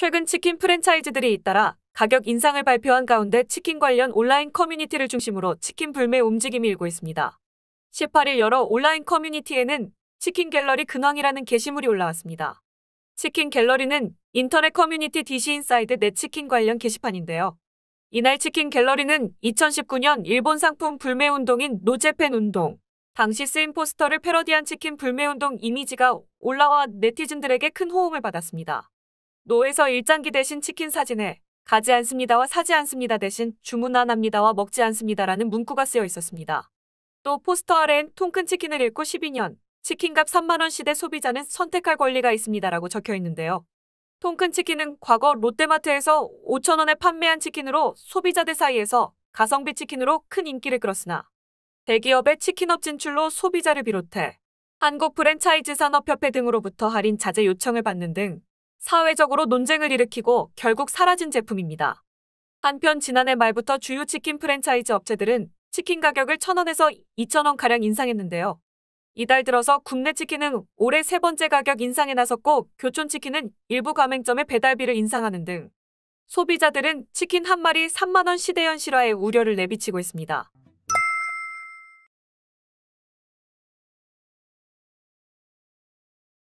최근 치킨 프랜차이즈들이 잇따라 가격 인상을 발표한 가운데 치킨 관련 온라인 커뮤니티를 중심으로 치킨 불매 움직임이 일고 있습니다. 18일 여러 온라인 커뮤니티에는 치킨 갤러리 근황이라는 게시물이 올라왔습니다. 치킨 갤러리는 인터넷 커뮤니티 DC 인사이드 내 치킨 관련 게시판인데요. 이날 치킨 갤러리는 2019년 일본 상품 불매 운동인 노제팬 운동, 당시 쓰인 포스터를 패러디한 치킨 불매 운동 이미지가 올라와 네티즌들에게 큰 호응을 받았습니다. 노에서 일장기 대신 치킨 사진에 가지 않습니다와 사지 않습니다 대신 주문 안 합니다와 먹지 않습니다라는 문구가 쓰여 있었습니다. 또 포스터 아래엔 통큰 치킨을 읽고 12년, 치킨값 3만원 시대 소비자는 선택할 권리가 있습니다라고 적혀 있는데요. 통큰 치킨은 과거 롯데마트에서 5천원에 판매한 치킨으로 소비자들 사이에서 가성비 치킨으로 큰 인기를 끌었으나 대기업의 치킨업 진출로 소비자를 비롯해 한국 프랜차이즈 산업협회 등으로부터 할인 자제 요청을 받는 등 사회적으로 논쟁을 일으키고 결국 사라진 제품입니다. 한편 지난해 말부터 주요 치킨 프랜차이즈 업체들은 치킨 가격을 1,000원에서 2,000원가량 인상했는데요. 이달 들어서 국내 치킨은 올해 세 번째 가격 인상에 나섰고 교촌 치킨은 일부 가맹점의 배달비를 인상하는 등 소비자들은 치킨 한 마리 3만원 시대현 실화에 우려를 내비치고 있습니다.